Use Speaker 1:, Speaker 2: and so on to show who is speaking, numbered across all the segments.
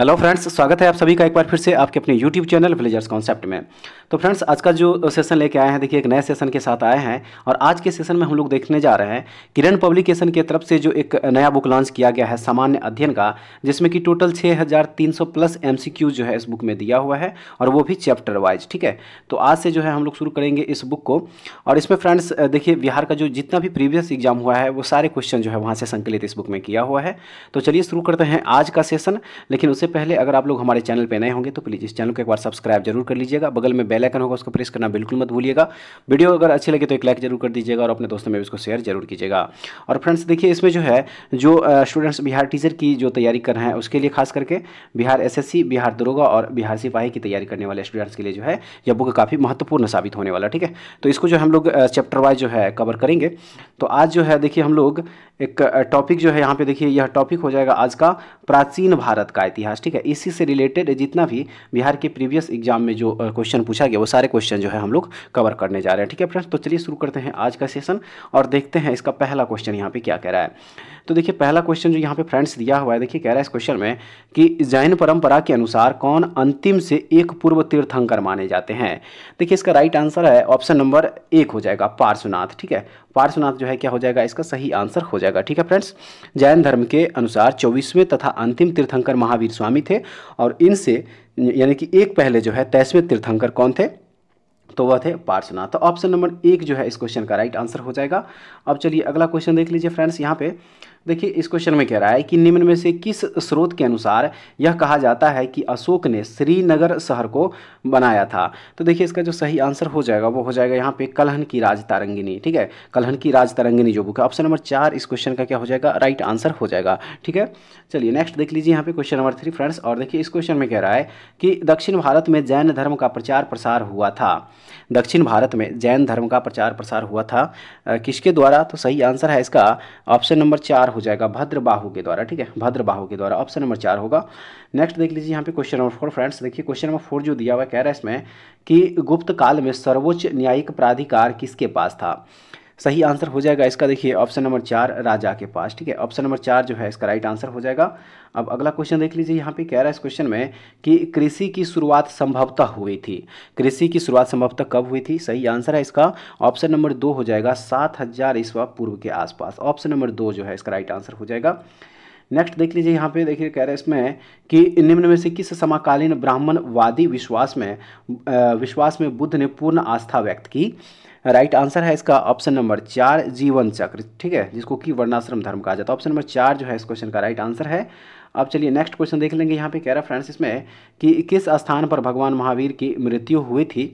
Speaker 1: hello friends स्वागत है आप सभी का एक बार फिर से आपके अपने यूट्यूब चैनल विलेजर्स कॉन्सेप्ट में तो फ्रेंड्स आज का जो सेशन लेके आए हैं देखिए एक नए सेशन के साथ आए हैं और आज के सेशन में हम लोग देखने जा रहे हैं किरण पब्लिकेशन की तरफ से जो एक नया बुक लॉन्च किया गया है सामान्य अध्ययन का जिसमें कि टोटल छः प्लस एम जो है इस बुक में दिया हुआ है और वो भी चैप्टर वाइज ठीक है तो आज से जो है हम लोग शुरू करेंगे इस बुक को और इसमें फ्रेंड्स देखिए बिहार का जो जितना भी प्रीवियस एग्जाम हुआ है वो सारे क्वेश्चन जो है वहाँ से संकलित इस बुक में किया हुआ है तो चलिए शुरू करते हैं आज का सेशन लेकिन उससे पहले अगर आप लोग हमारे चैनल पर नए होंगे तो प्लीज़ इस चैनल को एक बार सब्सक्राइब जरूर कर लीजिएगा बगल में बेल आइकन होगा उसको प्रेस करना बिल्कुल मत भूलिएगा वीडियो अगर अच्छी लगे तो एक लाइक जरूर कर दीजिएगा और अपने दोस्तों में उसको शेयर जरूर कीजिएगा और फ्रेंड्स देखिए इसमें जो है जो स्टूडेंट्स बिहार टीचर की जो तैयारी कर रहे हैं उसके लिए खास करके बिहार सी बिहार दरोगा और बिहार सिपाही की तैयारी करने वाले स्टूडेंट्स के लिए जो है यह बुक काफ़ी महत्वपूर्ण साबित होने वाला ठीक है तो इसको जो हम लोग चैप्टर वाइज जो है कवर करेंगे तो आज जो है देखिए हम लोग एक टॉपिक जो है यहाँ पे देखिए यह टॉपिक हो जाएगा आज का प्राचीन भारत का इतिहास पास ठीक है इसी से रिलेटेड जितना भी बिहार के प्रीवियस एग्जाम में जो क्वेश्चन पूछा गया वो सारे क्वेश्चन जो है हम लोग कवर करने जा रहे हैं ठीक है फ्रेंड्स तो चलिए शुरू करते हैं आज का सेशन और देखते हैं इसका पहला क्वेश्चन यहाँ पे क्या कह रहा है तो देखिए पहला क्वेश्चन जो यहाँ पे फ्रेंड्स दिया हुआ है देखिए कह रहा है इस क्वेश्चन में कि जैन परंपरा के अनुसार कौन अंतिम से एक पूर्व तीर्थंकर माने जाते हैं देखिए इसका राइट आंसर है ऑप्शन नंबर एक हो जाएगा पार्श्वनाथ ठीक है पार्श्वनाथ जो है क्या हो जाएगा इसका सही आंसर हो जाएगा ठीक है फ्रेंड्स जैन धर्म के अनुसार चौबीसवें तथा अंतिम तीर्थंकर महावीर स्वामी थे और इनसे यानी कि एक पहले जो है तेईसवें तीर्थंकर कौन थे तो वह थे पार्श्वनाथ तो ऑप्शन नंबर एक जो है इस क्वेश्चन का राइट आंसर हो जाएगा अब चलिए अगला क्वेश्चन देख लीजिए फ्रेंड्स यहाँ पे देखिए इस क्वेश्चन में कह रहा है कि निम्न में से किस स्रोत के अनुसार यह कहा जाता है कि अशोक ने श्रीनगर शहर को बनाया था तो देखिए इसका जो सही आंसर हो जाएगा वो हो जाएगा यहाँ पे कलहन की राज तारंगिनी ठीक है कलहन की राज तारंगिनी जो बुक है ऑप्शन नंबर चार इस क्वेश्चन का क्या हो जाएगा राइट आंसर हो जाएगा ठीक है चलिए नेक्स्ट देख लीजिए यहाँ पे क्वेश्चन नंबर थ्री फ्रेंड्स और देखिए इस क्वेश्चन में कह रहा है कि दक्षिण भारत में जैन धर्म का प्रचार प्रसार हुआ था दक्षिण भारत में जैन धर्म का प्रचार प्रसार हुआ था किसके द्वारा तो सही आंसर है इसका ऑप्शन नंबर चार हो जाएगा भद्रबाहु के द्वारा ठीक है भद्रबाहु के द्वारा ऑप्शन नंबर चार होगा नेक्स्ट देख लीजिए यहाँ पे क्वेश्चन नंबर फोर फ्रेंड्स देखिए क्वेश्चन नंबर फोर जो दिया हुआ कह रहा है इसमें कि गुप्त काल में सर्वोच्च न्यायिक प्राधिकार किसके पास था सही आंसर हो जाएगा इसका देखिए ऑप्शन नंबर चार राजा के पास ठीक है ऑप्शन नंबर चार जो है इसका राइट आंसर हो जाएगा अब अगला क्वेश्चन देख लीजिए यहाँ पे कह रहा है इस क्वेश्चन में कि कृषि की शुरुआत संभवतः हुई थी कृषि की शुरुआत संभवतः कब हुई थी सही आंसर है इसका ऑप्शन नंबर दो हो जाएगा सात हज़ार ईस्वा पूर्व के आसपास ऑप्शन नंबर दो जो है इसका राइट आंसर हो जाएगा नेक्स्ट देख लीजिए यहाँ पे देखिए कह रहे हैं इसमें कि निम्न में से किस समकालीन ब्राह्मणवादी विश्वास में विश्वास में बुद्ध ने पूर्ण आस्था व्यक्त की राइट आंसर है इसका ऑप्शन नंबर चार जीवन चक्र ठीक है जिसको कि वर्णाश्रम धर्म कहा जाता है ऑप्शन नंबर चार जो है इस क्वेश्चन का राइट आंसर है अब चलिए नेक्स्ट क्वेश्चन देख लेंगे यहाँ पे कह रहा फ्रेंड्स इसमें कि किस स्थान पर भगवान महावीर की मृत्यु हुई थी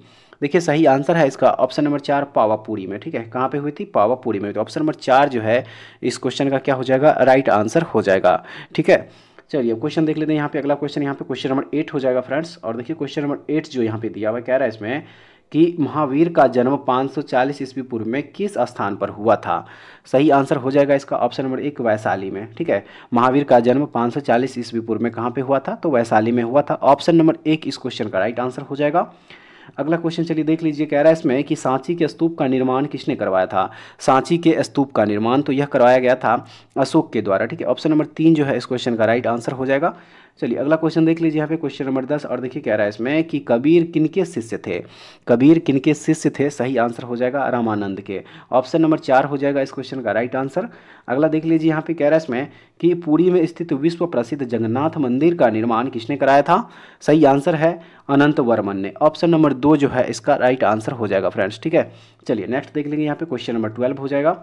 Speaker 1: देखिए सही आंसर है इसका ऑप्शन नंबर चार पावापुरी में ठीक है कहाँ पे हुई थी पावापुरी में तो ऑप्शन नंबर चार जो है इस क्वेश्चन का क्या हो जाएगा राइट आंसर हो जाएगा ठीक है चलिए क्वेश्चन देख लेते हैं यहाँ पे अगला क्वेश्चन यहाँ पे क्वेश्चन नंबर एट हो जाएगा फ्रेंड्स और देखिए क्वेश्चन नंबर एट जो यहाँ पे दिया हुआ कह रहा है इसमें कि महावीर का जन्म 540 ईस्वी पूर्व में किस स्थान पर हुआ था सही आंसर हो जाएगा इसका ऑप्शन नंबर एक वैशाली में ठीक है महावीर का जन्म 540 ईस्वी पूर्व में कहाँ पे हुआ था तो वैशाली में हुआ था ऑप्शन नंबर एक इस क्वेश्चन का राइट आंसर हो जाएगा अगला क्वेश्चन चलिए देख लीजिए कह रहा है इसमें कि सांची के स्तूप का निर्माण किसने करवाया था सांची के स्तूप का निर्माण तो यह करवाया गया था अशोक के द्वारा ठीक है ऑप्शन नंबर तीन जो है इस क्वेश्चन का राइट आंसर हो जाएगा चलिए अगला क्वेश्चन देख लीजिए यहाँ पे क्वेश्चन नंबर दस और देखिए कह रहा है इसमें कि कबीर किनके शिष्य थे कबीर किनके शिष्य थे सही आंसर हो जाएगा रामानंद के ऑप्शन नंबर चार हो जाएगा इस क्वेश्चन का राइट आंसर अगला देख लीजिए यहाँ पे कह रहा है इसमें कि पुरी में स्थित विश्व प्रसिद्ध जगन्नाथ मंदिर का निर्माण किसने कराया था सही आंसर है अनंत वर्मन ने ऑप्शन नंबर दो जो है इसका राइट आंसर हो जाएगा फ्रेंड्स ठीक है चलिए नेक्स्ट देख लेंगे यहाँ पे क्वेश्चन नंबर ट्वेल्व हो जाएगा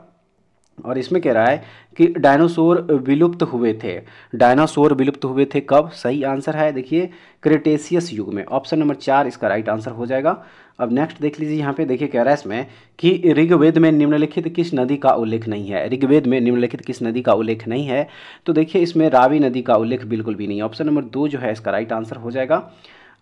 Speaker 1: और इसमें कह रहा है कि डायनासोर विलुप्त हुए थे डायनासोर विलुप्त हुए थे कब सही आंसर है देखिए क्रिटेशियस युग में ऑप्शन नंबर चार इसका राइट आंसर हो जाएगा अब नेक्स्ट देख लीजिए यहाँ पे देखिए कह रहा है इसमें कि ऋग्वेद में निम्नलिखित किस नदी का उल्लेख नहीं है ऋग्वेद में निम्नलिखित किस नदी का उल्लेख नहीं है तो देखिए इसमें रावी नदी का उल्लेख बिल्कुल भी नहीं ऑप्शन नंबर दो जो है इसका राइट आंसर हो जाएगा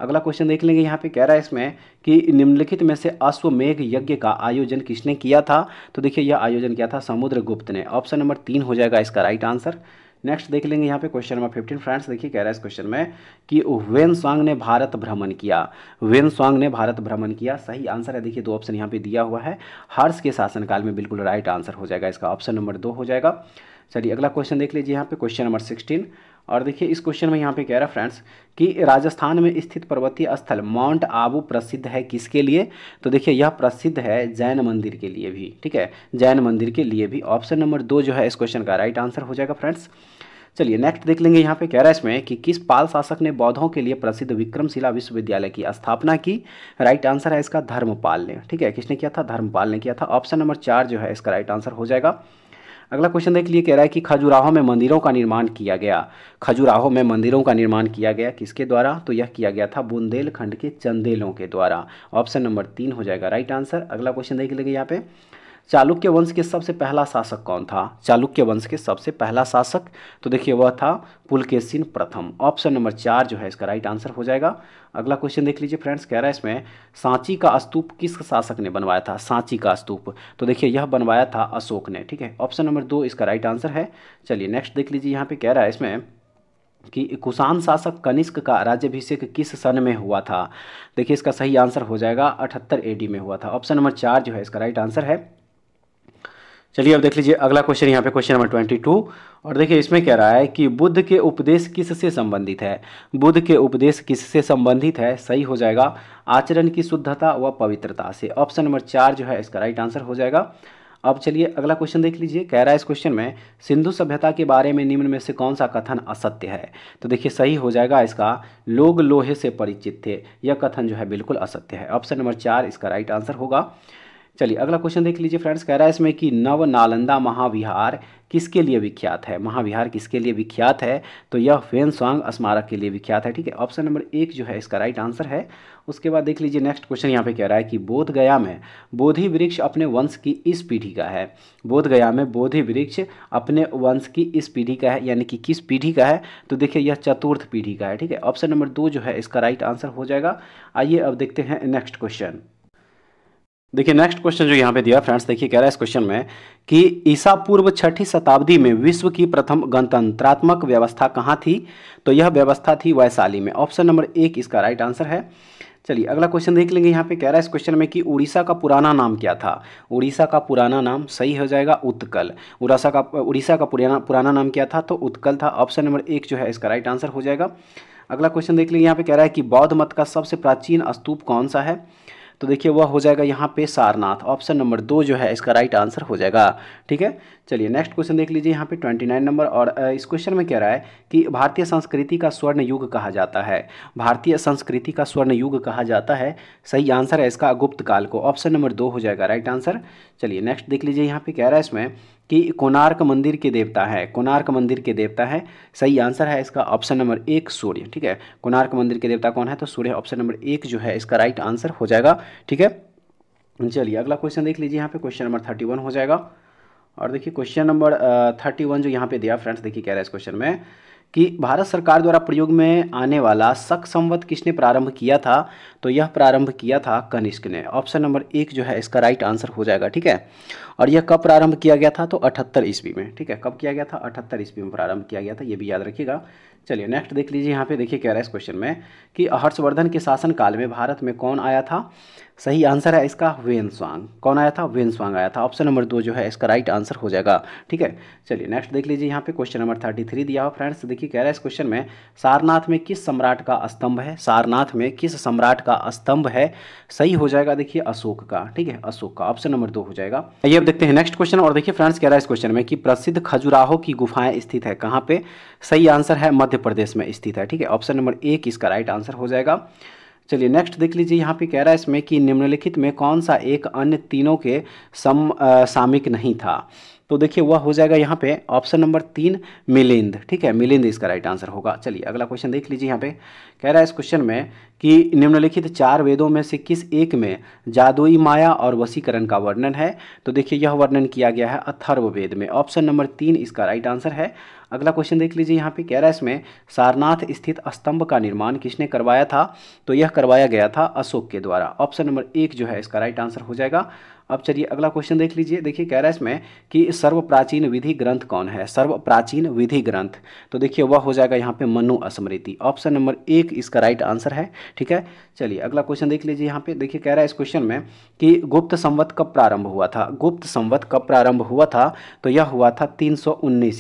Speaker 1: अगला क्वेश्चन देख लेंगे यहाँ पे कह रहा है इसमें कि निम्नलिखित में से अश्वमेघ यज्ञ का आयोजन किसने किया था तो देखिए यह आयोजन किया था समुद्रगुप्त ने ऑप्शन नंबर तीन हो जाएगा इसका राइट आंसर नेक्स्ट देख लेंगे यहाँ पे क्वेश्चन नंबर फिफ्टीन फ्रेंड्स देखिए कह रहा है इस क्वेश्चन में कि वेन स्वांग ने भारत भ्रमण किया वेन स्वांग ने भारत भ्रमण किया सही आंसर है देखिए दो ऑप्शन यहाँ पे दिया हुआ है हर्ष के शासनकाल में बिल्कुल राइट आंसर हो जाएगा इसका ऑप्शन नंबर दो हो जाएगा चलिए अगला क्वेश्चन देख लीजिए यहाँ पे क्वेश्चन नंबर सिक्सटीन और देखिए इस क्वेश्चन में यहाँ पे कह रहा है फ्रेंड्स कि राजस्थान में स्थित पर्वतीय स्थल माउंट आबू प्रसिद्ध है किसके लिए तो देखिए यह प्रसिद्ध है जैन मंदिर के लिए भी ठीक है जैन मंदिर के लिए भी ऑप्शन नंबर दो जो है इस क्वेश्चन का राइट आंसर हो जाएगा फ्रेंड्स चलिए नेक्स्ट देख लेंगे यहाँ पे कह रहा है इसमें कि किस पाल शासक ने बौद्धों के लिए प्रसिद्ध विक्रमशिला विश्वविद्यालय की स्थापना की राइट आंसर है इसका धर्मपाल ने ठीक है किसने किया था धर्मपाल ने किया था ऑप्शन नंबर चार जो है इसका राइट आंसर हो जाएगा अगला क्वेश्चन देख लिए कह रहा है कि खजुराहो में मंदिरों का निर्माण किया गया खजुराहो में मंदिरों का निर्माण किया गया किसके द्वारा तो यह किया गया था बुंदेलखंड के चंदेलों के द्वारा ऑप्शन नंबर तीन हो जाएगा राइट आंसर अगला क्वेश्चन देख लेंगे यहाँ पे चालुक्य वंश के सबसे पहला शासक कौन था चालुक्य वंश के सबसे पहला शासक तो देखिए वह था पुलकेशिन प्रथम ऑप्शन नंबर चार जो है इसका राइट आंसर हो जाएगा अगला क्वेश्चन देख लीजिए फ्रेंड्स कह रहा है इसमें सांची का स्तूप किस शासक ने बनवाया था सांची का स्तूप तो देखिए यह बनवाया था अशोक ने ठीक है ऑप्शन नंबर दो इसका राइट आंसर है चलिए नेक्स्ट देख लीजिए यहाँ पे कह रहा है इसमें कि कुषाण शासक कनिष्क का राज्यभिषेक किस सन में हुआ था देखिए इसका सही आंसर हो जाएगा अठहत्तर एडी में हुआ था ऑप्शन नंबर चार जो है इसका राइट आंसर है चलिए अब देख लीजिए अगला क्वेश्चन यहाँ पे क्वेश्चन नंबर ट्वेंटी टू और देखिए इसमें कह रहा है कि बुद्ध के उपदेश किससे संबंधित है बुद्ध के उपदेश किससे संबंधित है सही हो जाएगा आचरण की शुद्धता व पवित्रता से ऑप्शन नंबर चार जो है इसका राइट आंसर हो जाएगा अब चलिए अगला क्वेश्चन देख लीजिए कह रहा है इस क्वेश्चन में सिंधु सभ्यता के बारे में निम्न में से कौन सा कथन असत्य है तो देखिए सही हो जाएगा इसका लोग लोहे से परिचित थे यह कथन जो है बिल्कुल असत्य है ऑप्शन नंबर चार इसका राइट आंसर होगा चलिए अगला क्वेश्चन देख लीजिए फ्रेंड्स कह रहा है इसमें कि नव नालंदा महाविहार किसके लिए विख्यात है महाविहार किसके लिए विख्यात है तो यह फेन स्वांग स्मारक के लिए विख्यात है ठीक है ऑप्शन नंबर एक जो है इसका राइट आंसर है उसके बाद देख लीजिए नेक्स्ट क्वेश्चन यहाँ पे कह रहा है कि बोध गया में बोधि वृक्ष अपने वंश की इस पीढ़ी का है बोध गया में बोधि वृक्ष अपने वंश की इस पीढ़ी का है यानी कि किस पीढ़ी का है तो देखिए यह चतुर्थ पीढ़ी का है ठीक है ऑप्शन नंबर दो जो है इसका राइट आंसर हो जाएगा आइए अब देखते हैं नेक्स्ट क्वेश्चन देखिए नेक्स्ट क्वेश्चन जो यहाँ पे दिया फ्रेंड्स देखिए कह रहा है इस क्वेश्चन में कि ईसा पूर्व छठी शताब्दी में विश्व की प्रथम गणतंत्रात्मक व्यवस्था कहाँ थी तो यह व्यवस्था थी वैशाली में ऑप्शन नंबर एक इसका राइट आंसर है चलिए अगला क्वेश्चन देख लेंगे यहाँ पे कह रहा है इस क्वेश्चन में कि उड़ीसा का पुराना नाम क्या था उड़ीसा का पुराना नाम सही हो जाएगा उत्कल उड़ीसा का उड़ीसा का पुराना पुराना नाम क्या था तो उत्कल था ऑप्शन नंबर एक जो है इसका राइट आंसर हो जाएगा अगला क्वेश्चन देख लेंगे यहाँ पे कह रहा है कि बौद्ध मत का सबसे प्राचीन स्तूप कौन सा है तो देखिए वह हो जाएगा यहाँ पे सारनाथ ऑप्शन नंबर दो जो है इसका राइट आंसर हो जाएगा ठीक है चलिए नेक्स्ट क्वेश्चन देख लीजिए यहाँ पे ट्वेंटी नाइन नंबर और इस क्वेश्चन में कह रहा है कि भारतीय संस्कृति का स्वर्ण युग कहा जाता है भारतीय संस्कृति का स्वर्ण युग कहा जाता है सही आंसर है इसका गुप्त काल को ऑप्शन नंबर दो हो जाएगा राइट आंसर चलिए नेक्स्ट देख लीजिए यहाँ पे कह रहा है इसमें कि कोणार्क मंदिर के देवता है कोणार्क मंदिर के देवता है सही आंसर है इसका ऑप्शन नंबर एक सूर्य ठीक है कोणार्क मंदिर के देवता कौन है तो सूर्य ऑप्शन नंबर एक जो है इसका राइट आंसर हो जाएगा ठीक है चलिए अगला क्वेश्चन देख लीजिए यहाँ पे क्वेश्चन नंबर थर्टी वन हो जाएगा और देखिए क्वेश्चन नंबर थर्टी वन जो यहाँ पे दिया फ्रेंड्स देखिए कह रहा है इस क्वेश्चन में कि भारत सरकार द्वारा प्रयोग में आने वाला शक संवत किसने प्रारंभ किया था तो यह प्रारंभ किया था कनिष्क ने ऑप्शन नंबर एक जो है इसका राइट आंसर हो जाएगा ठीक है और यह कब प्रारंभ किया गया था तो अठहत्तर ईस्वी में ठीक है कब किया गया था अठहत्तर ईस्वी में प्रारंभ किया गया था ये भी याद रखिएगा चलिए नेक्स्ट देख लीजिए यहाँ पे देखिए कह रहा है इस क्वेश्चन में कि हर्षवर्धन के शासनकाल में भारत में कौन आया था सही आंसर है इसका वेन स्वांग कौन आया था वेन स्वांग आया था ऑप्शन नंबर दो जो है इसका राइट आंसर हो जाएगा ठीक है चलिए नेक्स्ट देख लीजिए यहाँ पे क्वेश्चन नंबर थर्टी थ्री दिया हुआ फ्रेंड्स देखिए कह रहा है इस क्वेश्चन में सारनाथ में किस सम्राट का स्तंभ है सारनाथ में किस सम्राट का स्तंभ है सही हो जाएगा देखिए अशोक का ठीक है अशोक का ऑप्शन नंबर दो हो जाएगा ये अब देखते हैं नेक्स्ट क्वेश्चन और देखिए फ्रेंड्स कह रहा है इस क्वेश्चन में कि प्रसिद्ध खजुराहो की गुफाएं स्थित है कहाँ पे सही आंसर है मध्य प्रदेश में स्थित है ठीक है ऑप्शन नंबर एक इसका राइट आंसर हो जाएगा चलिए नेक्स्ट देख लीजिए यहाँ पे कह रहा है इसमें कि निम्नलिखित में कौन सा एक अन्य तीनों के सम सामिक नहीं था तो देखिए वह हो जाएगा यहाँ पे ऑप्शन नंबर तीन मिलिंद ठीक है मिलिंद इसका राइट आंसर होगा चलिए अगला क्वेश्चन देख लीजिए यहाँ पे कह रहा है इस क्वेश्चन में कि निम्नलिखित चार वेदों में से किस एक में जादुई माया और वसीकरण का वर्णन है तो देखिए यह वर्णन किया गया है अथर्व वेद में ऑप्शन नंबर तीन इसका राइट आंसर है अगला क्वेश्चन देख लीजिए यहाँ पे कह रहा है इसमें सारनाथ स्थित स्तंभ का निर्माण किसने करवाया था तो यह करवाया गया था अशोक के द्वारा ऑप्शन नंबर एक जो है इसका राइट आंसर हो जाएगा अब चलिए अगला क्वेश्चन देख लीजिए देखिए कह रहा है इसमें कि सर्व प्राचीन विधि ग्रंथ कौन है सर्व प्राचीन विधि ग्रंथ तो देखिए वह हो जाएगा यहाँ पे मनु स्मृति ऑप्शन नंबर एक इसका राइट आंसर है ठीक है चलिए अगला क्वेश्चन देख लीजिए यहाँ पे देखिए कह रहा है इस क्वेश्चन में कि गुप्त संवत कब प्रारंभ हुआ था गुप्त संवत कब प्रारंभ हुआ था तो यह हुआ था तीन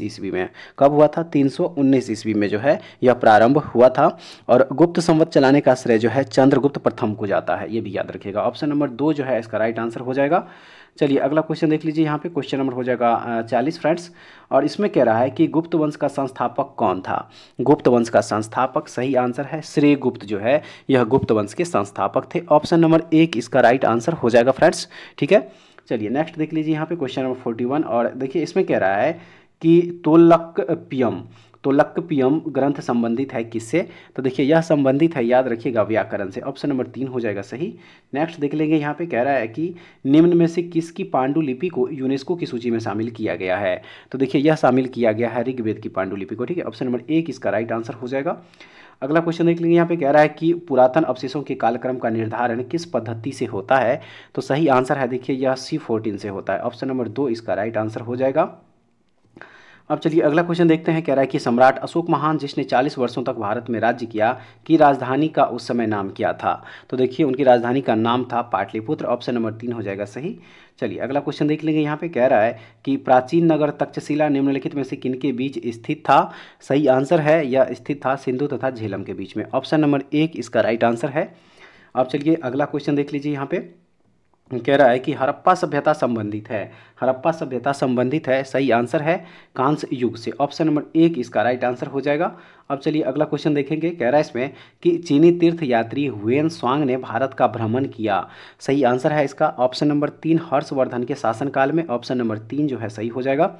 Speaker 1: ईस्वी में कब हुआ था तीन ईस्वी में जो है यह प्रारंभ हुआ था और गुप्त संवत चलाने का श्रेय जो है चंद्रगुप्त प्रथम को जाता है ये भी याद रखिएगा ऑप्शन नंबर दो जो है इसका राइट आंसर हो जाएगा होगा चलिए अगला क्वेश्चन देख लीजिए यहाँ पे क्वेश्चन नंबर हो जाएगा चालीस फ्रेंड्स और इसमें कह रहा है कि गुप्त वंश का संस्थापक कौन था गुप्त वंश का संस्थापक सही आंसर है श्रेय गुप्त जो है यह गुप्त वंश के संस्थापक थे ऑप्शन नंबर एक इसका राइट आंसर हो जाएगा फ्रेंड्स ठीक है चलिए नेक्स्ट देख लीजिए यहाँ पे क्वेश्चन नंबर फोर्टी और देखिए इसमें कह रहा है कि तोलक पियम तो लक्पियम ग्रंथ संबंधित है किससे तो देखिए यह संबंधित है याद रखिएगा व्याकरण से ऑप्शन नंबर तीन हो जाएगा सही नेक्स्ट देख लेंगे यहाँ पे कह रहा है कि निम्न में से किसकी पांडुलिपि को यूनेस्को की सूची में शामिल किया गया है तो देखिए यह शामिल किया गया है ऋग्वेद की पांडुलिपि को ठीक है ऑप्शन नंबर एक इसका राइट आंसर हो जाएगा अगला क्वेश्चन देख लेंगे यहाँ पे कह रहा है कि पुरातन अवशेषों के कालक्रम का निर्धारण किस पद्धति से होता है तो सही आंसर है देखिए यह सी फोर्टीन से होता है ऑप्शन नंबर दो इसका राइट आंसर हो जाएगा अब चलिए अगला क्वेश्चन देखते हैं कह रहा है कि सम्राट अशोक महान जिसने 40 वर्षों तक भारत में राज्य किया की राजधानी का उस समय नाम क्या था तो देखिए उनकी राजधानी का नाम था पाटलिपुत्र ऑप्शन नंबर तीन हो जाएगा सही चलिए अगला क्वेश्चन देख लेंगे यहाँ पे कह रहा है कि प्राचीन नगर तक्षशिला निम्नलिखित में से किन के बीच स्थित था सही आंसर है या स्थित था सिंधु तथा झेलम के बीच में ऑप्शन नंबर एक इसका राइट आंसर है अब चलिए अगला क्वेश्चन देख लीजिए यहाँ पर कह रहा है कि हरप्पा सभ्यता संबंधित है हरप्पा सभ्यता संबंधित है सही आंसर है कांस युग से ऑप्शन नंबर एक इसका राइट आंसर हो जाएगा अब चलिए अगला क्वेश्चन देखेंगे कह रहा है इसमें कि चीनी तीर्थ यात्री हुएन स्वांग ने भारत का भ्रमण किया सही आंसर है इसका ऑप्शन नंबर तीन हर्षवर्धन के शासनकाल में ऑप्शन नंबर तीन जो है सही हो जाएगा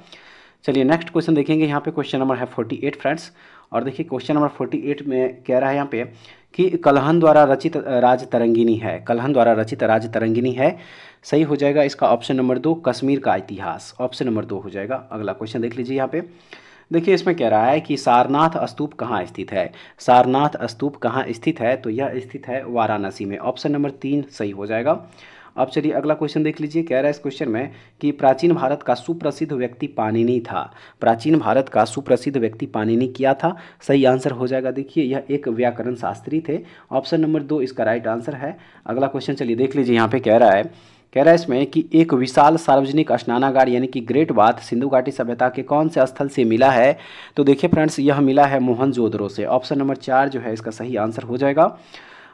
Speaker 1: चलिए नेक्स्ट क्वेश्चन देखेंगे यहाँ पे क्वेश्चन नंबर है फोर्टी एट फ्रेंड्स और देखिए क्वेश्चन नंबर फोर्टी एट में कह रहा है यहाँ पे कि कलहन द्वारा रचित राज तरंगिनी है कलहन द्वारा रचित राज तरंगिनी है सही हो जाएगा इसका ऑप्शन नंबर दो कश्मीर का इतिहास ऑप्शन नंबर दो हो जाएगा अगला क्वेश्चन देख लीजिए यहाँ पे देखिए इसमें कह रहा है कि सारनाथ स्तूप कहाँ स्थित है सारनाथ स्तूप कहाँ स्थित है तो यह स्थित है वाराणसी में ऑप्शन नंबर तीन सही हो जाएगा अब चलिए अगला क्वेश्चन देख लीजिए कह रहा है इस क्वेश्चन में कि प्राचीन भारत का सुप्रसिद्ध व्यक्ति पानिनी था प्राचीन भारत का सुप्रसिद्ध व्यक्ति पानिनी क्या था सही आंसर हो जाएगा देखिए यह एक व्याकरण शास्त्री थे ऑप्शन नंबर दो इसका राइट आंसर है अगला क्वेश्चन चलिए देख लीजिए यहाँ पे कह रहा है कह रहा है इसमें कि एक विशाल सार्वजनिक स्नानागार यानी कि ग्रेट बाथ सिंधु घाटी सभ्यता के कौन से स्थल से मिला है तो देखिए फ्रेंड्स यह मिला है मोहनजोदड़ो से ऑप्शन नंबर चार जो है इसका सही आंसर हो जाएगा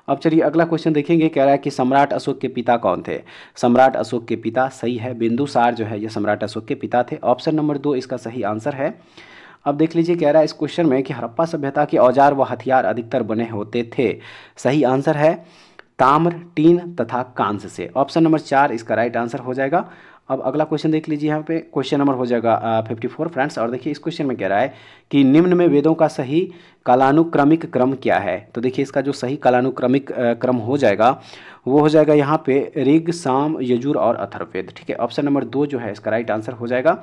Speaker 1: अब चलिए अगला क्वेश्चन देखेंगे कह रहा है कि सम्राट अशोक के पिता कौन थे सम्राट अशोक के पिता सही है बिंदुसार जो है ये सम्राट अशोक के पिता थे ऑप्शन नंबर दो इसका सही आंसर है अब देख लीजिए कह रहा है इस क्वेश्चन में कि हड़प्पा सभ्यता के औजार व हथियार अधिकतर बने होते थे सही आंसर है ताम्र टीन तथा कांस से ऑप्शन नंबर चार इसका राइट आंसर हो जाएगा अब अगला क्वेश्चन देख लीजिए यहाँ पे क्वेश्चन नंबर हो जाएगा फिफ्टी फोर फ्रेंड्स और देखिए इस क्वेश्चन में कह रहा है कि निम्न में वेदों का सही कालानुक्रमिक क्रम क्या है तो देखिए इसका जो सही कालानुक्रमिक क्रम हो जाएगा वो हो जाएगा यहाँ पे ऋग साम यजुर और अथर्वेद ठीक है ऑप्शन नंबर दो जो है इसका राइट आंसर हो जाएगा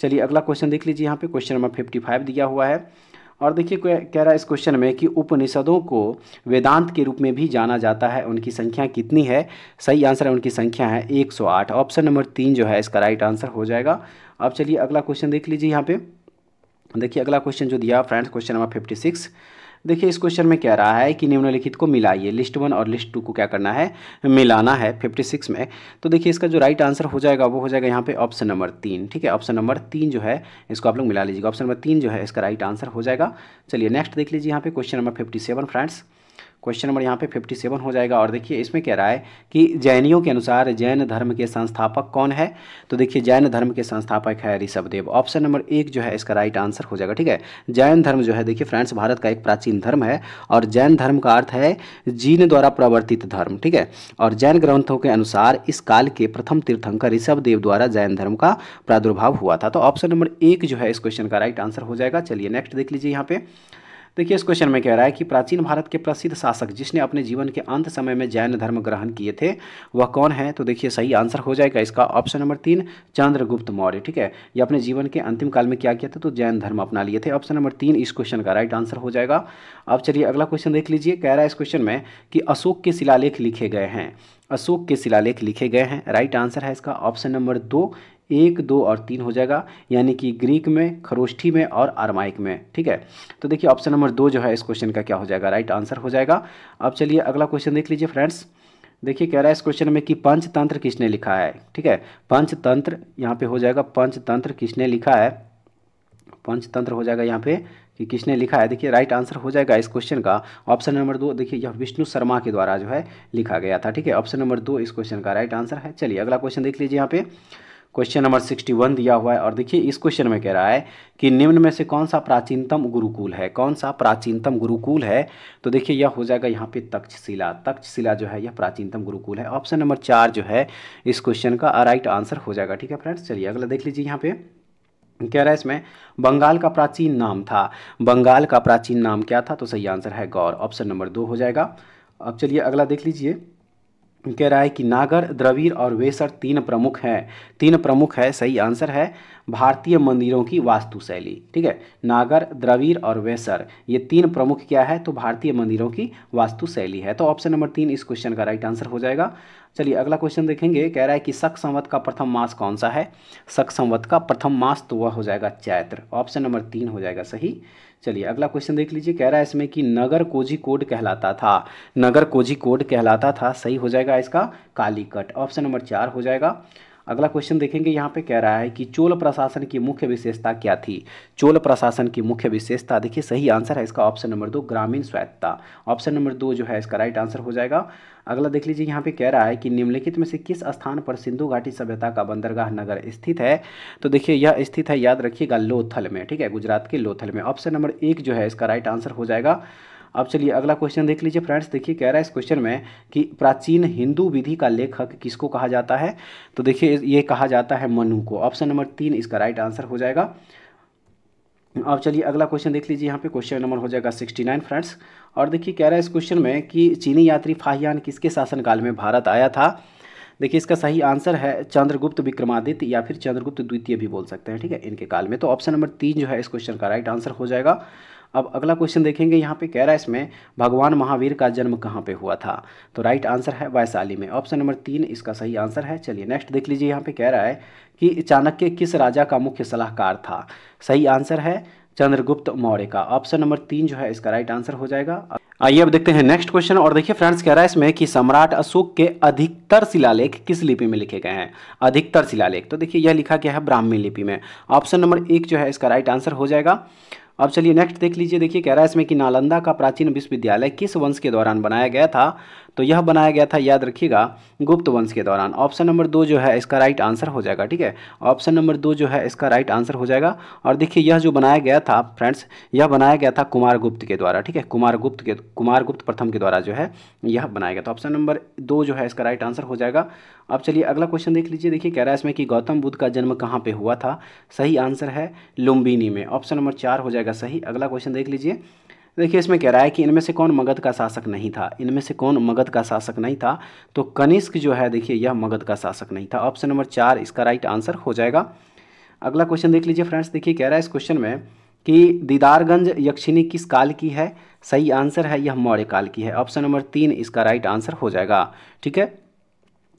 Speaker 1: चलिए अगला क्वेश्चन देख लीजिए यहाँ पे क्वेश्चन नंबर फिफ्टी फाइव दिया हुआ है और देखिए कह रहा है इस क्वेश्चन में कि उपनिषदों को वेदांत के रूप में भी जाना जाता है उनकी संख्या कितनी है सही आंसर है उनकी संख्या है 108 ऑप्शन नंबर तीन जो है इसका राइट आंसर हो जाएगा अब चलिए अगला क्वेश्चन देख लीजिए यहाँ पे देखिए अगला क्वेश्चन जो दिया friends question number fifty six देखिए इस क्वेश्चन में क्या रहा है कि निम्नलिखित को मिलाइए लिस्ट वन और लिस्ट टू को क्या करना है मिलाना है फिफ्टी सिक्स में तो देखिए इसका जो राइट आंसर हो जाएगा वो हो जाएगा यहाँ पे ऑप्शन नंबर तीन ठीक है ऑप्शन नंबर तीन जो है इसको आप लोग मिला लीजिएगा ऑप्शन नंबर तीन जो है इसका राइट आंसर हो जाएगा चलिए नेक्स्ट देख लीजिए यहाँ पे question number fifty seven friends question number यहाँ पे फिफ्टी सेवन हो जाएगा और देखिए इसमें कह रहा है कि जैनियों के अनुसार जैन धर्म के संस्थापक कौन है तो देखिए जैन धर्म के संस्थापक है ऋषभदेव ऑप्शन नंबर एक जो है इसका राइट आंसर हो जाएगा ठीक है जैन धर्म जो है देखिए फ्रेंड्स भारत का एक प्राचीन धर्म है और जैन धर्म का अर्थ है जीन द्वारा प्रवर्तित धर्म ठीक है और जैन ग्रंथों के अनुसार इस काल के प्रथम तीर्थंकर ऋषभदेव द्वारा जैन धर्म का प्रादुर्भाव हुआ था तो ऑप्शन नंबर एक जो है इस क्वेश्चन का राइट आंसर हो जाएगा चलिए नेक्स्ट देख लीजिए यहाँ पे देखिए इस क्वेश्चन में कह रहा है कि प्राचीन भारत के प्रसिद्ध शासक जिसने अपने जीवन के अंत समय में जैन धर्म ग्रहण किए थे वह कौन है तो देखिए सही आंसर हो जाएगा इसका ऑप्शन नंबर तीन चंद्रगुप्त मौर्य ठीक है ये अपने जीवन के अंतिम काल में क्या किया था तो जैन धर्म अपना लिए थे ऑप्शन नंबर तीन इस क्वेश्चन का राइट आंसर हो जाएगा अब चलिए अगला क्वेश्चन देख लीजिए कह रहा है इस क्वेश्चन में कि अशोक के शिलालेख लिखे गए हैं अशोक के शिलालेख लिखे गए हैं राइट आंसर है इसका ऑप्शन नंबर दो एक दो और तीन हो जाएगा यानी कि ग्रीक में खरोष्ठी में और आरमाइक में ठीक है तो देखिए ऑप्शन नंबर दो जो है इस क्वेश्चन का क्या हो जाएगा राइट आंसर हो जाएगा अब चलिए अगला क्वेश्चन देख लीजिए फ्रेंड्स देखिए कह रहा है इस क्वेश्चन में कि पंचतंत्र किसने लिखा है ठीक है पंचतंत्र यहाँ पे हो जाएगा पंचतंत्र किसने लिखा है पंचतंत्र हो जाएगा यहाँ पे कि किसने लिखा है देखिए राइट आंसर हो जाएगा इस क्वेश्चन का ऑप्शन नंबर दो देखिए यह विष्णु शर्मा के द्वारा जो है लिखा गया था ठीक है ऑप्शन नंबर दो इस क्वेश्चन का राइट आंसर है चलिए अगला क्वेश्चन देख लीजिए यहाँ पे क्वेश्चन नंबर सिक्सटी वन दिया हुआ है और देखिए इस क्वेश्चन में कह रहा है कि निम्न में से कौन सा प्राचीनतम गुरुकुल है कौन सा प्राचीनतम गुरुकुल है तो देखिए यह हो जाएगा यहाँ पे तक्षशिला तक्षशिला जो है यह प्राचीनतम गुरुकुल है ऑप्शन नंबर चार जो है इस क्वेश्चन का राइट आंसर हो जाएगा ठीक है फ्रेंड्स चलिए अगला देख लीजिए यहाँ पे कह रहा है इसमें बंगाल का प्राचीन नाम था बंगाल का प्राचीन नाम क्या था तो सही आंसर है गौर ऑप्शन नंबर दो हो जाएगा अब चलिए अगला देख लीजिए कह रहा है कि नागर द्रविड़ और वेसर तीन प्रमुख हैं तीन प्रमुख है सही आंसर है भारतीय मंदिरों की वास्तुशैली ठीक है नागर द्रवीर और वैसर ये तीन प्रमुख क्या है तो भारतीय मंदिरों की वास्तुशैली है तो ऑप्शन नंबर तीन इस क्वेश्चन का राइट आंसर हो जाएगा चलिए अगला क्वेश्चन देखेंगे कह रहा है कि शक संवत का प्रथम मास कौन सा है शक संवत का प्रथम मास तो वह हो जाएगा चैत्र ऑप्शन नंबर तीन हो जाएगा सही चलिए अगला क्वेश्चन देख लीजिए कह रहा है इसमें कि नगर कोजी कोड कहलाता था नगर कोजी कोड कहलाता था सही हो जाएगा इसका कालीकट ऑप्शन नंबर चार हो जाएगा अगला क्वेश्चन देखेंगे यहाँ पे कह रहा है कि चोल प्रशासन की मुख्य विशेषता क्या थी चोल प्रशासन की मुख्य विशेषता देखिए सही आंसर है इसका ऑप्शन नंबर दो ग्रामीण स्वायत्ता ऑप्शन नंबर दो जो है इसका राइट आंसर हो जाएगा अगला देख लीजिए यहाँ पे कह रहा है कि निम्नलिखित में से किस स्थान पर सिंधु घाटी सभ्यता का बंदरगाह नगर स्थित है तो देखिए यह स्थित है याद रखिएगा लोथल में ठीक है गुजरात के लोथल में ऑप्शन नंबर एक जो है इसका राइट आंसर हो जाएगा अब चलिए अगला क्वेश्चन देख लीजिए फ्रेंड्स देखिए कह रहा है इस क्वेश्चन में कि प्राचीन हिंदू विधि का लेखक किसको कहा जाता है तो देखिए ये कहा जाता है मनु को ऑप्शन नंबर तीन इसका राइट आंसर हो जाएगा अब चलिए अगला क्वेश्चन देख लीजिए यहाँ पे क्वेश्चन नंबर हो जाएगा सिक्सटी नाइन फ्रेंड्स और देखिए कह रहा है इस क्वेश्चन में कि चीनी यात्री फाहियान किसके शासनकाल में भारत आया था देखिए इसका सही आंसर है चंद्रगुप्त विक्रमादित्य या फिर चंद्रगुप्त द्वितीय भी बोल सकते हैं ठीक है इनके काल में तो ऑप्शन नंबर तीन जो है इस क्वेश्चन का राइट आंसर हो जाएगा अब अगला क्वेश्चन देखेंगे यहाँ पे कह रहा है इसमें भगवान महावीर का जन्म कहाँ पे हुआ था तो राइट आंसर है वैशाली में ऑप्शन नंबर तीन इसका सही आंसर है चलिए नेक्स्ट देख लीजिए यहाँ पे कह रहा है कि चाणक्य किस राजा का मुख्य सलाहकार था सही आंसर है चंद्रगुप्त मौर्य का ऑप्शन नंबर तीन जो है इसका राइट आंसर हो जाएगा आइए अब देखते हैं नेक्स्ट क्वेश्चन और देखिए फ्रेंड्स कह रहा है इसमें कि सम्राट अशोक के अधिकतर शिलालेख किस लिपि में लिखे गए हैं अधिकतर शिलालेख तो देखिए यह लिखा गया है ब्राह्मी लिपि में ऑप्शन नंबर एक जो है इसका राइट आंसर हो जाएगा अब चलिए नेक्स्ट देख लीजिए देखिए कह रहा है इसमें कि नालंदा का प्राचीन विश्वविद्यालय किस वंश के दौरान बनाया गया था तो यह बनाया गया था याद रखिएगा गुप्त वंश के दौरान ऑप्शन नंबर दो जो है इसका राइट आंसर हो जाएगा ठीक है ऑप्शन नंबर दो जो है इसका राइट आंसर हो जाएगा और देखिए यह जो बनाया गया था फ्रेंड्स यह बनाया गया था कुमार गुप्त के द्वारा ठीक है कुमार गुप्त के कुमार गुप्त प्रथम के द्वारा जो है यह बनाया गया था ऑप्शन नंबर दो जो है इसका राइट आंसर हो जाएगा अब चलिए अगला क्वेश्चन देख लीजिए देखिए कह रहा है इसमें कि गौतम बुद्ध का जन्म कहाँ पर हुआ था सही आंसर है लुम्बिनी में ऑप्शन नंबर चार हो जाएगा सही अगला क्वेश्चन देख लीजिए देखिए इसमें कह रहा है कि इनमें से कौन मगध का शासक नहीं था इनमें से कौन मगध का शासक नहीं था तो कनिष्क जो है देखिए यह मगध का शासक नहीं था ऑप्शन नंबर चार इसका राइट आंसर हो जाएगा अगला क्वेश्चन देख लीजिए फ्रेंड्स देखिए कह रहा है इस क्वेश्चन में कि दीदारगंज यक्षिनी किस काल की है सही आंसर है यह मौर्य काल की है ऑप्शन नंबर तीन इसका राइट आंसर हो जाएगा ठीक है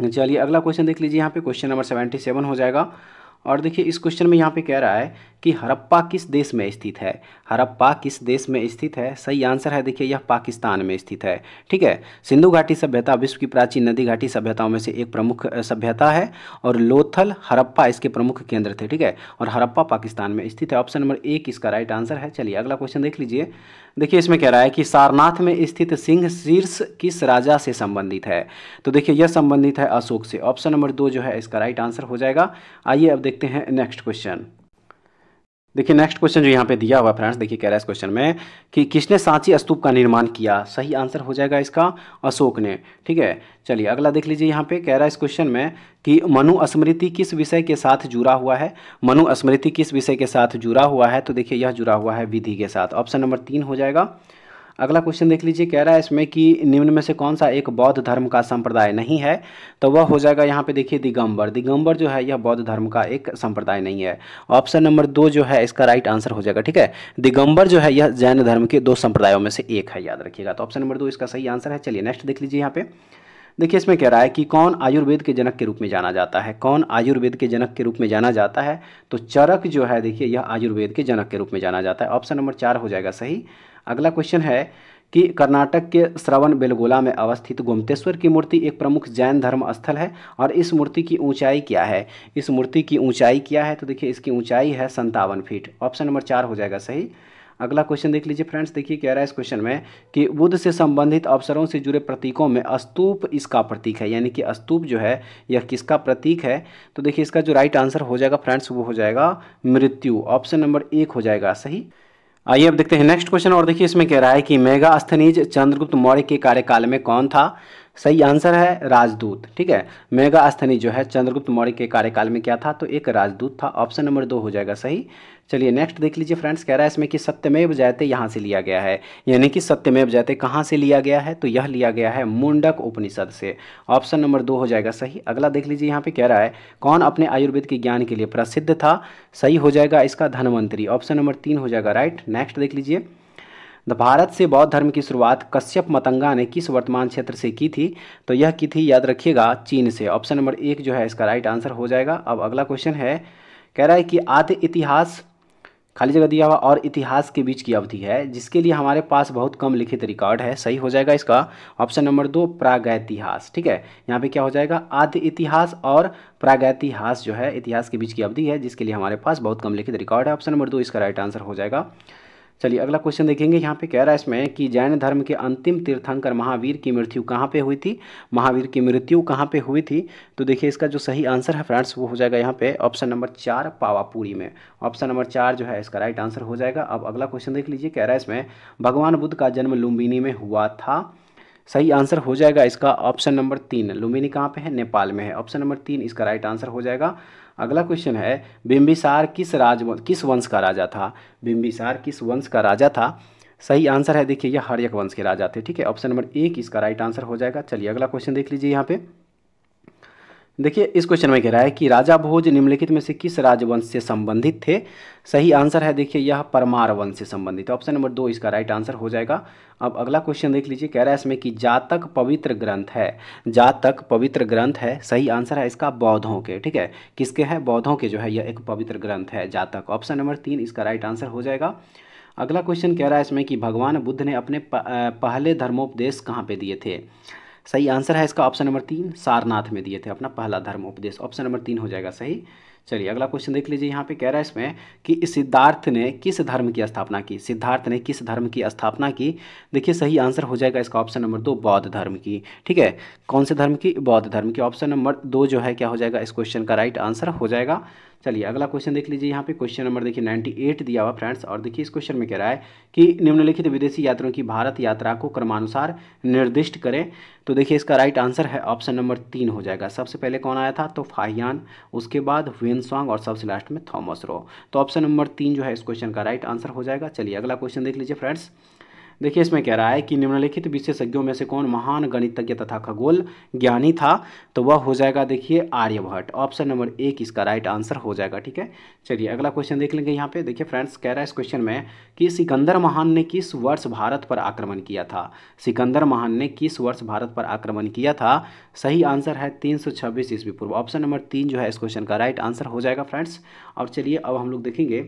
Speaker 1: चलिए अगला क्वेश्चन देख लीजिए यहाँ पे क्वेश्चन नंबर सेवेंटी सेवन हो जाएगा और देखिए इस क्वेश्चन में यहाँ पे कह रहा है कि हरप्पा किस देश में स्थित है हरप्पा किस देश में स्थित है सही आंसर है देखिए यह पाकिस्तान में स्थित है ठीक है सिंधु घाटी सभ्यता विश्व की प्राचीन नदी घाटी सभ्यताओं में से एक प्रमुख सभ्यता है और लोथल हरप्पा इसके प्रमुख केंद्र थे ठीक है और हरप्पा पाकिस्तान में स्थित है ऑप्शन नंबर एक इसका राइट आंसर है चलिए अगला क्वेश्चन देख लीजिए देखिए इसमें कह रहा है कि सारनाथ में स्थित सिंह शीर्ष किस राजा से संबंधित है तो देखिए यह संबंधित है अशोक से ऑप्शन नंबर दो जो है इसका राइट आंसर हो जाएगा आइए अब देखते हैं नेक्स्ट क्वेश्चन देखिए नेक्स्ट क्वेश्चन जो यहाँ पे दिया हुआ फ्रेंड्स देखिए कह रहा है इस क्वेश्चन में कि किसने सांची स्तूप का निर्माण किया सही आंसर हो जाएगा इसका अशोक ने ठीक है चलिए अगला देख लीजिए यहाँ पे कह रहा है इस क्वेश्चन में कि मनु स्मृति किस विषय के साथ जुड़ा हुआ है मनु स्मृति किस विषय के साथ जुड़ा हुआ है तो देखिए यह जुड़ा हुआ है विधि के साथ ऑप्शन नंबर तीन हो जाएगा अगला क्वेश्चन देख लीजिए कह रहा है इसमें कि निम्न में से कौन सा एक बौद्ध धर्म का संप्रदाय नहीं है तो वह हो जाएगा यहाँ पे देखिए दिगंबर दिगंबर जो है यह बौद्ध धर्म का एक संप्रदाय नहीं है ऑप्शन नंबर दो जो है इसका राइट आंसर हो जाएगा ठीक है दिगंबर जो है यह जैन धर्म के दो संप्रदायों में से एक है याद रखिएगा तो ऑप्शन नंबर दो इसका सही आंसर है चलिए नेक्स्ट देख लीजिए यहाँ पे देखिए इसमें कह रहा है कि कौन आयुर्वेद के जनक के रूप में जाना जाता है कौन आयुर्वेद के जनक के रूप में जाना जाता है तो चरक जो है देखिए यह आयुर्वेद के जनक के रूप में जाना जाता है ऑप्शन नंबर चार हो जाएगा सही अगला क्वेश्चन है कि कर्नाटक के श्रवण बेलगोला में अवस्थित गोमतेश्वर की मूर्ति एक प्रमुख जैन धर्म स्थल है और इस मूर्ति की ऊंचाई क्या है इस मूर्ति की ऊंचाई क्या है तो देखिए इसकी ऊंचाई है संतावन फीट ऑप्शन नंबर चार हो जाएगा सही अगला क्वेश्चन देख लीजिए फ्रेंड्स देखिए कह रहा है इस क्वेश्चन में कि बुद्ध से संबंधित अवसरों से जुड़े प्रतीकों में अस्तूप इसका प्रतीक है यानी कि अस्तूप जो है यह किसका प्रतीक है तो देखिए इसका जो राइट आंसर हो जाएगा फ्रेंड्स वो हो जाएगा मृत्यु ऑप्शन नंबर एक हो जाएगा सही आइए अब देखते हैं नेक्स्ट क्वेश्चन और देखिए इसमें कह रहा है कि मेगा अस्थनीज चंद्रगुप्त मौर्य के कार्यकाल में कौन था सही आंसर है राजदूत ठीक है मेगा अस्थनी जो है चंद्रगुप्त मौर्य के कार्यकाल में क्या था तो एक राजदूत था ऑप्शन नंबर दो हो जाएगा सही चलिए नेक्स्ट देख लीजिए फ्रेंड्स कह रहा है इसमें कि सत्यमेव जयते यहाँ से लिया गया है यानी कि सत्यमेव जयते कहाँ से लिया गया है तो यह लिया गया है मुंडक उपनिषद से ऑप्शन नंबर दो हो जाएगा सही अगला देख लीजिए यहाँ पे कह रहा है कौन अपने आयुर्वेद के ज्ञान के लिए प्रसिद्ध था सही हो जाएगा इसका धनवंतरी ऑप्शन नंबर तीन हो जाएगा राइट नेक्स्ट देख लीजिए भारत से बौद्ध धर्म की शुरुआत कश्यप मतंगा ने किस वर्तमान क्षेत्र से की थी तो यह की थी याद रखिएगा चीन से ऑप्शन नंबर एक जो है इसका राइट आंसर हो जाएगा अब अगला क्वेश्चन है कह रहा है कि आद्य इतिहास खाली जगह दिया हुआ और इतिहास के बीच की अवधि है जिसके लिए हमारे पास बहुत कम लिखित रिकॉर्ड है सही हो जाएगा इसका ऑप्शन नंबर दो प्रागैतिहास ठीक है यहाँ पे क्या हो जाएगा आद्य इतिहास और प्रागैतिहास जो है इतिहास के बीच की अवधि है जिसके लिए हमारे पास बहुत कम लिखित रिकॉर्ड है ऑप्शन नंबर दो इसका राइट आंसर हो जाएगा चलिए अगला क्वेश्चन देखेंगे यहाँ पे कह रहा है इसमें कि जैन धर्म के अंतिम तीर्थंकर महावीर की मृत्यु कहाँ पे हुई थी महावीर की मृत्यु कहाँ पे हुई थी तो देखिए इसका जो सही आंसर है फ्रेंड्स वो हो जाएगा यहाँ पे ऑप्शन नंबर चार पावापुरी में ऑप्शन नंबर चार जो है इसका राइट आंसर हो जाएगा अब अगला क्वेश्चन देख लीजिए कह रहा है इसमें भगवान बुद्ध का जन्म लुम्बिनी में हुआ था सही आंसर हो जाएगा इसका ऑप्शन नंबर तीन लुम्बिनी कहाँ पर है नेपाल में है ऑप्शन नंबर तीन इसका राइट आंसर हो जाएगा अगला क्वेश्चन है बिम्बिसार किस राज किस वंश का राजा था बिम्बिसार किस वंश का राजा था सही आंसर है देखिए यह एक वंश के राजा थे ठीक है ऑप्शन नंबर एक इसका राइट आंसर हो जाएगा चलिए अगला क्वेश्चन देख लीजिए यहाँ पे देखिए इस क्वेश्चन में कह रहा है कि राजा भोज निम्नलिखित में से किस राजवंश से संबंधित थे सही आंसर है देखिए यह परमार वंश से संबंधित है ऑप्शन नंबर दो इसका राइट आंसर हो जाएगा अब अगला क्वेश्चन देख लीजिए कह रहा है इसमें कि जातक पवित्र ग्रंथ है जातक पवित्र ग्रंथ है सही आंसर है इसका बौद्धों के ठीक है किसके हैं बौद्धों के जो है यह एक पवित्र ग्रंथ है जातक ऑप्शन नंबर तीन इसका राइट आंसर हो जाएगा अगला क्वेश्चन कह रहा है इसमें कि भगवान बुद्ध ने अपने पहले धर्मोपदेश कहाँ पे दिए थे सही आंसर है इसका ऑप्शन नंबर तीन सारनाथ में दिए थे अपना पहला धर्म उपदेश ऑप्शन नंबर तीन हो जाएगा सही चलिए अगला क्वेश्चन देख लीजिए यहाँ पे कह रहा है इसमें कि सिद्धार्थ ने किस धर्म की स्थापना की सिद्धार्थ ने किस धर्म की स्थापना की देखिए सही आंसर हो जाएगा इसका ऑप्शन नंबर दो बौद्ध धर्म की ठीक है कौन से धर्म की बौद्ध धर्म की ऑप्शन नंबर दो जो है क्या हो जाएगा इस क्वेश्चन का राइट आंसर हो जाएगा चलिए अगला क्वेश्चन देख लीजिए यहाँ पे क्वेश्चन नंबर देखिए 98 दिया हुआ फ्रेंड्स और देखिए इस क्वेश्चन में कह रहा है कि निम्नलिखित विदेशी यात्रियों की भारत यात्रा को क्रमानुसार निर्दिष्ट करें तो देखिए इसका राइट आंसर है ऑप्शन नंबर तीन हो जाएगा सबसे पहले कौन आया था तो फाहियान उसके बाद वेनसोंग और सबसे लास्ट में थॉमस रो तो ऑप्शन नंबर तीन जो है इस क्वेश्चन का राइट आंसर हो जाएगा चलिए अगला क्वेश्चन देख लीजिए फ्रेंड्स देखिए इसमें कह रहा है कि निम्नलिखित विशेषज्ञों में से कौन महान गणितज्ञ तथा खगोल ज्ञानी था तो वह हो जाएगा देखिए आर्यभट्ट ऑप्शन नंबर एक इसका राइट आंसर हो जाएगा ठीक है चलिए अगला क्वेश्चन देख लेंगे यहाँ पे देखिए फ्रेंड्स कह रहा है इस क्वेश्चन में कि सिकंदर महान ने किस वर्ष भारत पर आक्रमण किया था सिकंदर महान ने किस वर्ष भारत पर आक्रमण किया था सही आंसर है तीन सौ छब्बीस ईस्वी पूर्व ऑप्शन नंबर तीन जो है इस क्वेश्चन का राइट आंसर हो जाएगा फ्रेंड्स और चलिए अब हम लोग देखेंगे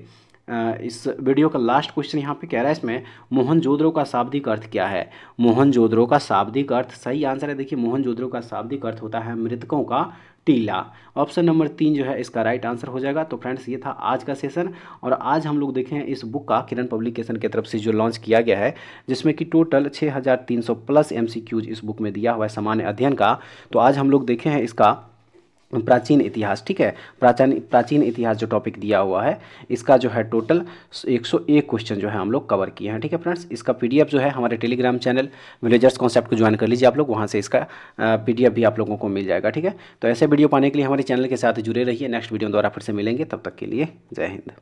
Speaker 1: इस वीडियो का लास्ट क्वेश्चन यहाँ पे कह रहा है इसमें मोहन जोदड़ो का शाब्दिक अर्थ क्या है मोहन जोदड़ो का शाब्दिक अर्थ सही आंसर है देखिए मोहन जोदड़ो का शाब्दिक अर्थ होता है मृतकों का टीला ऑप्शन नंबर तीन जो है इसका राइट आंसर हो जाएगा तो फ्रेंड्स ये था आज का सेशन और आज हम लोग देखें इस बुक का किरण पब्लिकेशन की तरफ से जो लॉन्च किया गया है जिसमें कि टोटल 6300 प्लस एमसीक्यूज इस बुक में दिया हुआ है सामान्य अध्ययन का तो आज हम लोग देखे हैं इसका प्राचीन इतिहास ठीक है प्राचीन प्राचीन इतिहास जो टॉपिक दिया हुआ है इसका जो है टोटल 101 क्वेश्चन जो है हम लोग कवर किए हैं ठीक है फ्रेंड्स इसका पीडीएफ जो है हमारे टेलीग्राम चैनल विलेजर्स कॉन्सेप्ट को ज्वाइन कर लीजिए आप लोग वहाँ से इसका पीडीएफ भी आप लोगों को मिल जाएगा ठीक है तो ऐसे वीडियो पाने के लिए हमारे चैनल के साथ जुड़े रहिए नेक्स्ट वीडियो द्वारा फिर से मिलेंगे तब तक के लिए जय हिंद